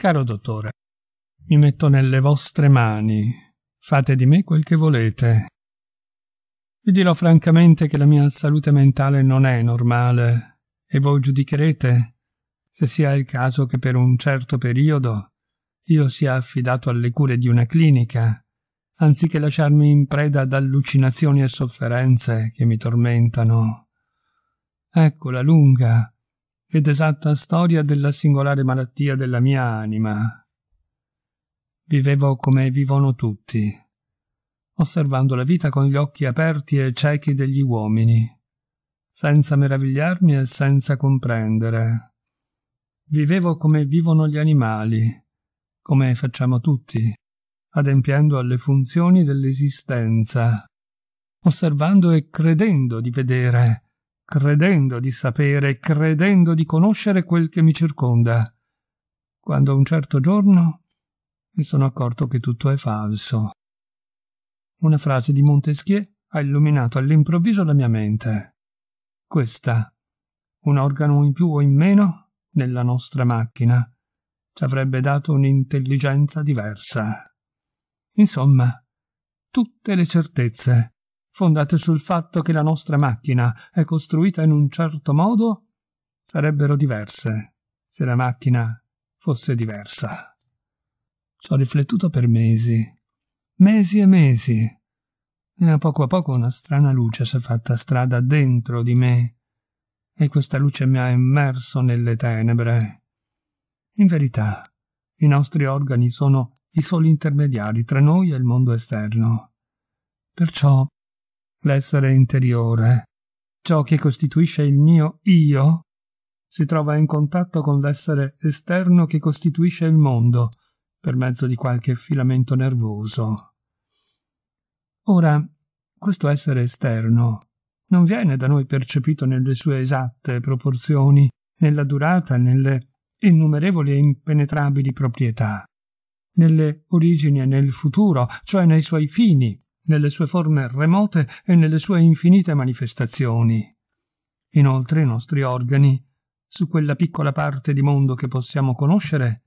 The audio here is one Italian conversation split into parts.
Caro dottore, mi metto nelle vostre mani. Fate di me quel che volete. Vi dirò francamente che la mia salute mentale non è normale e voi giudicherete se sia il caso che per un certo periodo io sia affidato alle cure di una clinica, anziché lasciarmi in preda ad allucinazioni e sofferenze che mi tormentano. Ecco la lunga ed esatta storia della singolare malattia della mia anima. Vivevo come vivono tutti, osservando la vita con gli occhi aperti e ciechi degli uomini, senza meravigliarmi e senza comprendere. Vivevo come vivono gli animali, come facciamo tutti, adempiendo alle funzioni dell'esistenza, osservando e credendo di vedere, credendo di sapere, credendo di conoscere quel che mi circonda, quando un certo giorno mi sono accorto che tutto è falso. Una frase di Montesquieu ha illuminato all'improvviso la mia mente. Questa, un organo in più o in meno nella nostra macchina, ci avrebbe dato un'intelligenza diversa. Insomma, tutte le certezze, fondate sul fatto che la nostra macchina è costruita in un certo modo, sarebbero diverse se la macchina fosse diversa. Ci ho riflettuto per mesi, mesi e mesi, e a poco a poco una strana luce si è fatta strada dentro di me, e questa luce mi ha immerso nelle tenebre. In verità, i nostri organi sono i soli intermediari tra noi e il mondo esterno. Perciò l'essere interiore, ciò che costituisce il mio io, si trova in contatto con l'essere esterno che costituisce il mondo, per mezzo di qualche filamento nervoso. Ora, questo essere esterno non viene da noi percepito nelle sue esatte proporzioni, nella durata, nelle innumerevoli e impenetrabili proprietà, nelle origini e nel futuro, cioè nei suoi fini, nelle sue forme remote e nelle sue infinite manifestazioni. Inoltre i nostri organi, su quella piccola parte di mondo che possiamo conoscere,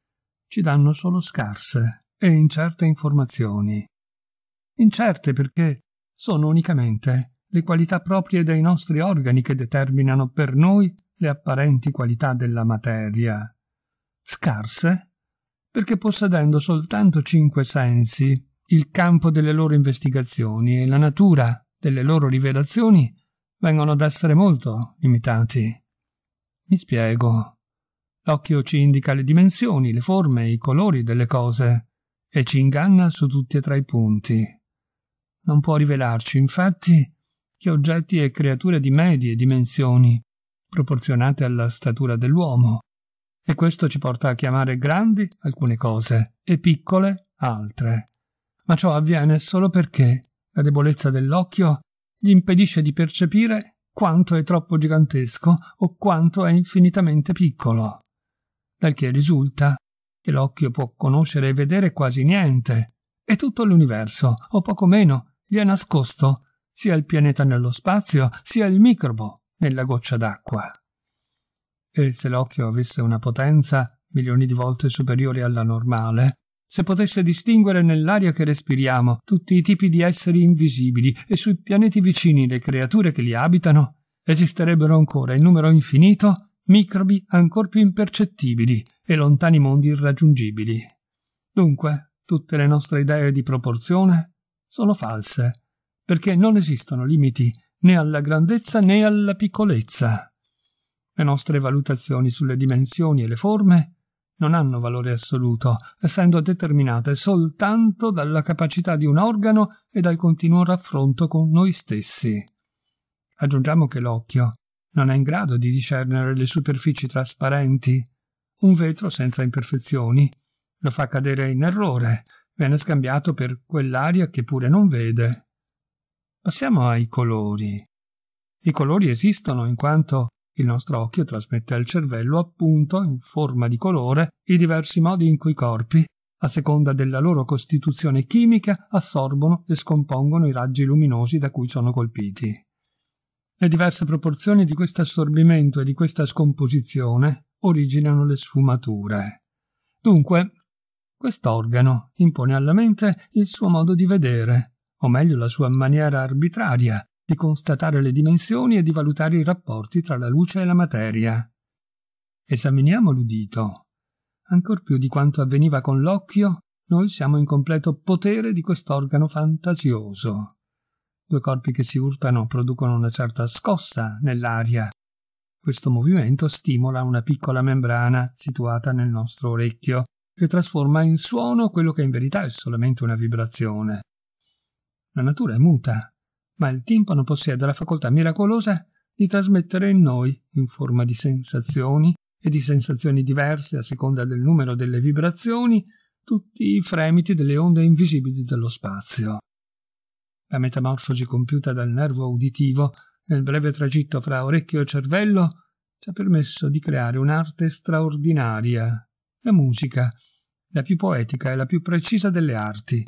ci danno solo scarse e incerte informazioni. Incerte perché sono unicamente le qualità proprie dei nostri organi che determinano per noi le apparenti qualità della materia. Scarse perché possedendo soltanto cinque sensi il campo delle loro investigazioni e la natura delle loro rivelazioni vengono ad essere molto limitati. Mi spiego. L'occhio ci indica le dimensioni, le forme, i colori delle cose e ci inganna su tutti e tre i punti. Non può rivelarci, infatti, che oggetti e creature di medie dimensioni, proporzionate alla statura dell'uomo, e questo ci porta a chiamare grandi alcune cose e piccole altre ma ciò avviene solo perché la debolezza dell'occhio gli impedisce di percepire quanto è troppo gigantesco o quanto è infinitamente piccolo, dal che risulta che l'occhio può conoscere e vedere quasi niente, e tutto l'universo, o poco meno, gli è nascosto, sia il pianeta nello spazio, sia il microbo nella goccia d'acqua. E se l'occhio avesse una potenza milioni di volte superiore alla normale, se potesse distinguere nell'aria che respiriamo tutti i tipi di esseri invisibili e sui pianeti vicini le creature che li abitano, esisterebbero ancora in numero infinito microbi ancor più impercettibili e lontani mondi irraggiungibili. Dunque, tutte le nostre idee di proporzione sono false, perché non esistono limiti né alla grandezza né alla piccolezza. Le nostre valutazioni sulle dimensioni e le forme non hanno valore assoluto, essendo determinate soltanto dalla capacità di un organo e dal continuo raffronto con noi stessi. Aggiungiamo che l'occhio non è in grado di discernere le superfici trasparenti. Un vetro senza imperfezioni lo fa cadere in errore, viene scambiato per quell'aria che pure non vede. Passiamo ai colori. I colori esistono in quanto il nostro occhio trasmette al cervello, appunto, in forma di colore, i diversi modi in cui i corpi, a seconda della loro costituzione chimica, assorbono e scompongono i raggi luminosi da cui sono colpiti. Le diverse proporzioni di questo assorbimento e di questa scomposizione originano le sfumature. Dunque, quest'organo impone alla mente il suo modo di vedere, o meglio la sua maniera arbitraria, di constatare le dimensioni e di valutare i rapporti tra la luce e la materia. Esaminiamo l'udito. Ancor più di quanto avveniva con l'occhio, noi siamo in completo potere di quest'organo fantasioso. Due corpi che si urtano producono una certa scossa nell'aria. Questo movimento stimola una piccola membrana situata nel nostro orecchio, che trasforma in suono quello che in verità è solamente una vibrazione. La natura è muta, ma il timpano possiede la facoltà miracolosa di trasmettere in noi, in forma di sensazioni e di sensazioni diverse a seconda del numero delle vibrazioni, tutti i fremiti delle onde invisibili dello spazio. La metamorfosi compiuta dal nervo uditivo nel breve tragitto fra orecchio e cervello ci ha permesso di creare un'arte straordinaria, la musica, la più poetica e la più precisa delle arti,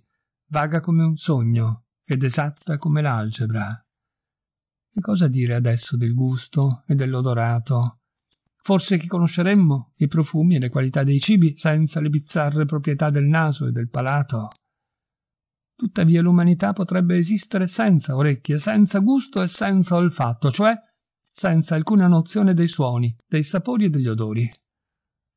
vaga come un sogno, ed esatta come l'algebra. Che cosa dire adesso del gusto e dell'odorato? Forse che conosceremmo i profumi e le qualità dei cibi senza le bizzarre proprietà del naso e del palato. Tuttavia l'umanità potrebbe esistere senza orecchie, senza gusto e senza olfatto, cioè senza alcuna nozione dei suoni, dei sapori e degli odori.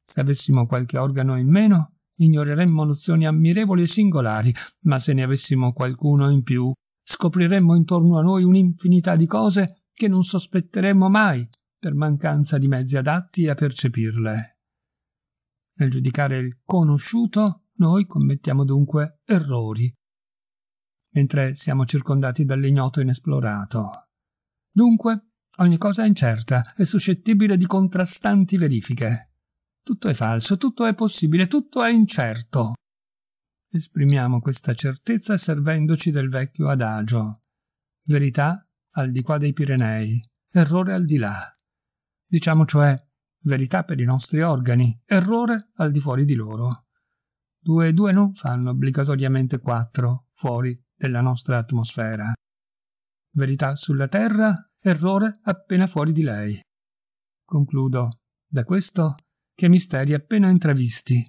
Se avessimo qualche organo in meno, ignoreremmo nozioni ammirevoli e singolari, ma se ne avessimo qualcuno in più, scopriremmo intorno a noi un'infinità di cose che non sospetteremmo mai per mancanza di mezzi adatti a percepirle. Nel giudicare il conosciuto, noi commettiamo dunque errori, mentre siamo circondati dall'ignoto inesplorato. Dunque, ogni cosa è incerta e suscettibile di contrastanti verifiche. Tutto è falso, tutto è possibile, tutto è incerto. Esprimiamo questa certezza servendoci del vecchio adagio. Verità al di qua dei Pirenei, errore al di là. Diciamo cioè verità per i nostri organi, errore al di fuori di loro. Due e due non fanno obbligatoriamente quattro, fuori della nostra atmosfera. Verità sulla terra, errore appena fuori di lei. Concludo. Da questo che misteri appena intravisti,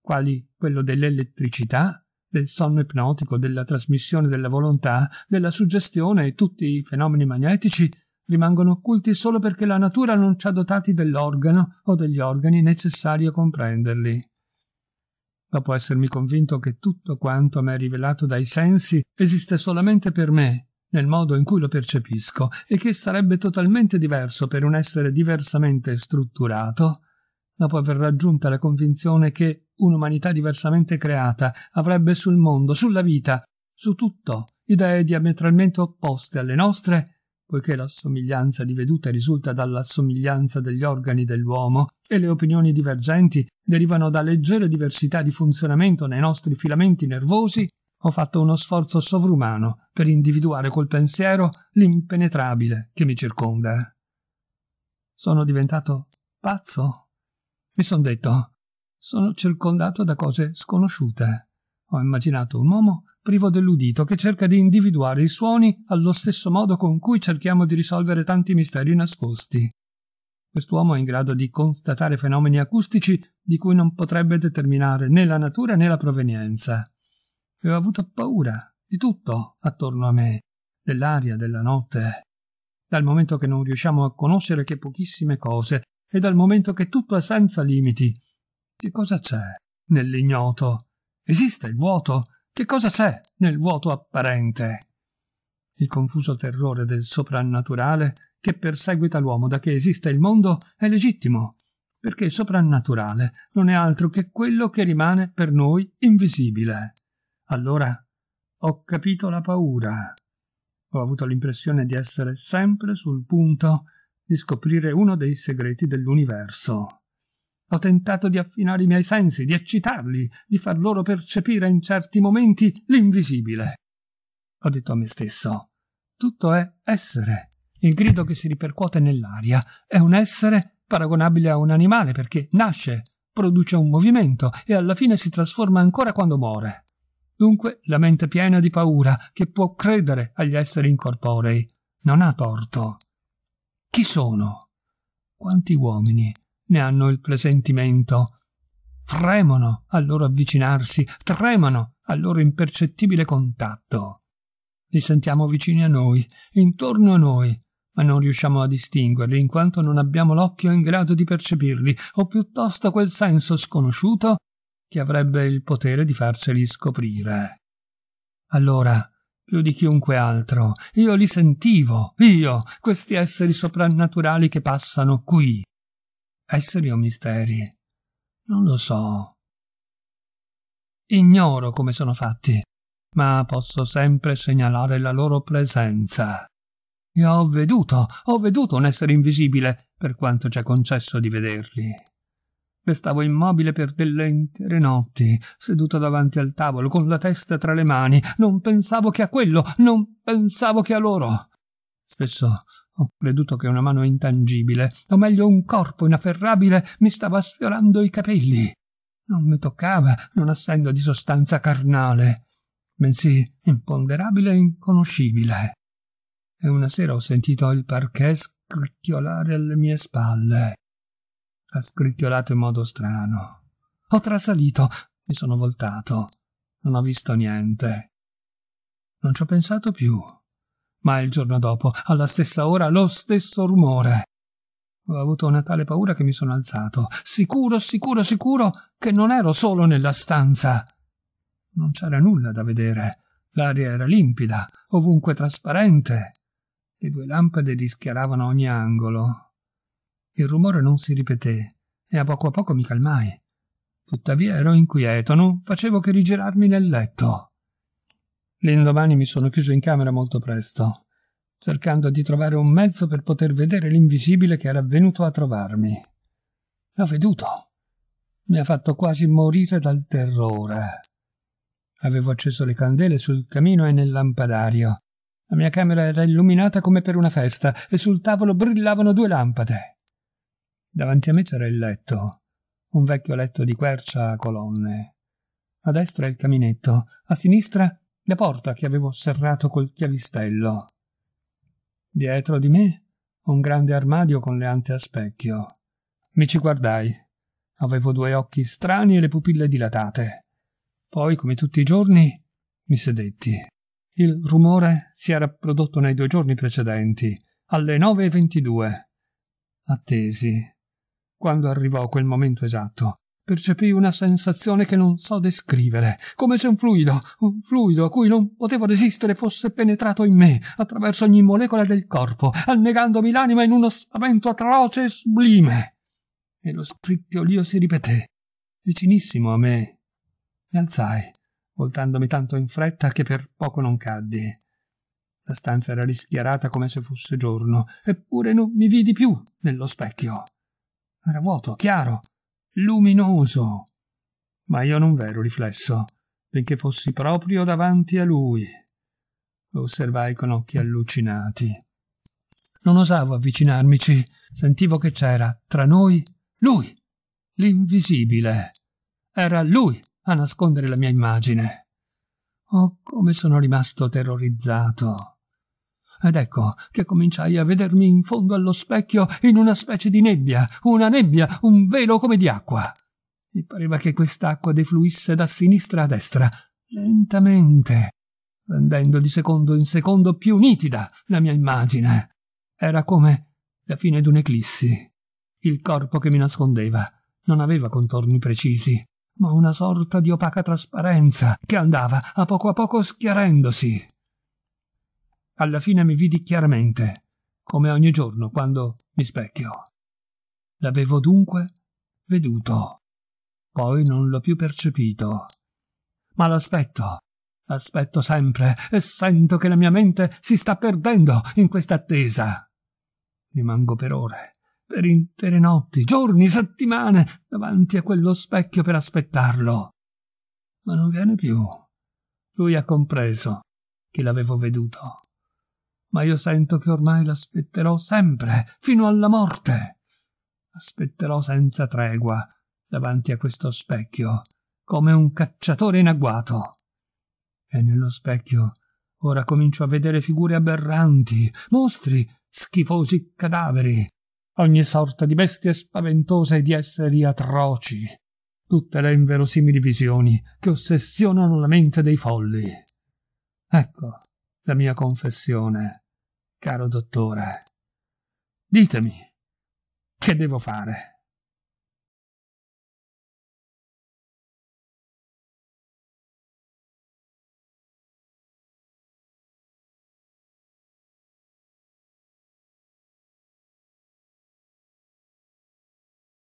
quali quello dell'elettricità, del sonno ipnotico, della trasmissione della volontà, della suggestione e tutti i fenomeni magnetici rimangono occulti solo perché la natura non ci ha dotati dell'organo o degli organi necessari a comprenderli. Dopo essermi convinto che tutto quanto mi è rivelato dai sensi esiste solamente per me, nel modo in cui lo percepisco, e che sarebbe totalmente diverso per un essere diversamente strutturato, dopo aver raggiunta la convinzione che un'umanità diversamente creata avrebbe sul mondo, sulla vita, su tutto, idee diametralmente opposte alle nostre, poiché la somiglianza di vedute risulta dalla somiglianza degli organi dell'uomo e le opinioni divergenti derivano da leggere diversità di funzionamento nei nostri filamenti nervosi, ho fatto uno sforzo sovrumano per individuare col pensiero l'impenetrabile che mi circonda. Sono diventato pazzo? Mi sono detto, sono circondato da cose sconosciute. Ho immaginato un uomo privo dell'udito che cerca di individuare i suoni allo stesso modo con cui cerchiamo di risolvere tanti misteri nascosti. Quest'uomo è in grado di constatare fenomeni acustici di cui non potrebbe determinare né la natura né la provenienza. E ho avuto paura di tutto attorno a me, dell'aria, della notte. Dal momento che non riusciamo a conoscere che pochissime cose e dal momento che tutto è senza limiti, che cosa c'è nell'ignoto? Esiste il vuoto? Che cosa c'è nel vuoto apparente? Il confuso terrore del soprannaturale che perseguita l'uomo da che esiste il mondo è legittimo, perché il soprannaturale non è altro che quello che rimane per noi invisibile. Allora ho capito la paura. Ho avuto l'impressione di essere sempre sul punto di scoprire uno dei segreti dell'universo. Ho tentato di affinare i miei sensi, di eccitarli, di far loro percepire in certi momenti l'invisibile. Ho detto a me stesso, tutto è essere. Il grido che si ripercuote nell'aria è un essere paragonabile a un animale perché nasce, produce un movimento e alla fine si trasforma ancora quando muore. Dunque la mente piena di paura, che può credere agli esseri incorporei, non ha torto. Chi sono? Quanti uomini ne hanno il presentimento? Fremono al loro avvicinarsi, tremano al loro impercettibile contatto. Li sentiamo vicini a noi, intorno a noi, ma non riusciamo a distinguerli in quanto non abbiamo l'occhio in grado di percepirli, o piuttosto quel senso sconosciuto che avrebbe il potere di farceli scoprire. Allora più di chiunque altro. Io li sentivo, io, questi esseri soprannaturali che passano qui. Esseri o misteri? Non lo so. Ignoro come sono fatti, ma posso sempre segnalare la loro presenza. Io ho veduto, ho veduto un essere invisibile, per quanto ci è concesso di vederli. Restavo immobile per delle intere notti, seduto davanti al tavolo, con la testa tra le mani. Non pensavo che a quello, non pensavo che a loro. Spesso ho creduto che una mano intangibile, o meglio un corpo inafferrabile, mi stava sfiorando i capelli. Non mi toccava, non essendo di sostanza carnale, bensì imponderabile e inconoscibile. E una sera ho sentito il parquet scricchiolare alle mie spalle ha scricchiolato in modo strano. Ho trasalito, mi sono voltato. Non ho visto niente. Non ci ho pensato più. Ma il giorno dopo, alla stessa ora, lo stesso rumore. Ho avuto una tale paura che mi sono alzato, sicuro, sicuro, sicuro che non ero solo nella stanza. Non c'era nulla da vedere. L'aria era limpida, ovunque trasparente. Le due lampade rischiaravano ogni angolo, il rumore non si ripeté e a poco a poco mi calmai. Tuttavia ero inquieto, non facevo che rigirarmi nel letto. L'indomani mi sono chiuso in camera molto presto, cercando di trovare un mezzo per poter vedere l'invisibile che era venuto a trovarmi. L'ho veduto. Mi ha fatto quasi morire dal terrore. Avevo acceso le candele sul camino e nel lampadario. La mia camera era illuminata come per una festa e sul tavolo brillavano due lampade. Davanti a me c'era il letto, un vecchio letto di quercia a colonne. A destra il caminetto, a sinistra la porta che avevo serrato col chiavistello. Dietro di me un grande armadio con le ante a specchio. Mi ci guardai. Avevo due occhi strani e le pupille dilatate. Poi, come tutti i giorni, mi sedetti. Il rumore si era prodotto nei due giorni precedenti, alle nove 9.22. Attesi. Quando arrivò quel momento esatto, percepii una sensazione che non so descrivere, come se un fluido, un fluido a cui non potevo resistere fosse penetrato in me, attraverso ogni molecola del corpo, annegandomi l'anima in uno spavento atroce e sublime. E lo scricchiolio si ripeté, vicinissimo a me. Mi alzai, voltandomi tanto in fretta che per poco non caddi. La stanza era rischiarata come se fosse giorno, eppure non mi vidi più nello specchio. Era vuoto, chiaro, luminoso. Ma io non v'ero riflesso, benché fossi proprio davanti a lui. Lo osservai con occhi allucinati. Non osavo avvicinarmici, sentivo che c'era tra noi lui, l'invisibile. Era lui a nascondere la mia immagine. Oh, come sono rimasto terrorizzato. Ed ecco che cominciai a vedermi in fondo allo specchio in una specie di nebbia, una nebbia, un velo come di acqua. Mi pareva che quest'acqua defluisse da sinistra a destra, lentamente, rendendo di secondo in secondo più nitida la mia immagine. Era come la fine di un'eclissi. Il corpo che mi nascondeva non aveva contorni precisi, ma una sorta di opaca trasparenza che andava a poco a poco schiarendosi. Alla fine mi vidi chiaramente, come ogni giorno quando mi specchio. L'avevo dunque veduto. Poi non l'ho più percepito. Ma l'aspetto, l'aspetto sempre e sento che la mia mente si sta perdendo in questa attesa. Rimango per ore, per intere notti, giorni, settimane davanti a quello specchio per aspettarlo. Ma non viene più. Lui ha compreso che l'avevo veduto ma io sento che ormai l'aspetterò sempre, fino alla morte. Aspetterò senza tregua davanti a questo specchio, come un cacciatore in agguato. E nello specchio ora comincio a vedere figure aberranti, mostri, schifosi cadaveri, ogni sorta di bestie spaventose e di esseri atroci, tutte le inverosimili visioni che ossessionano la mente dei folli. Ecco, la mia confessione, caro dottore. Ditemi, che devo fare?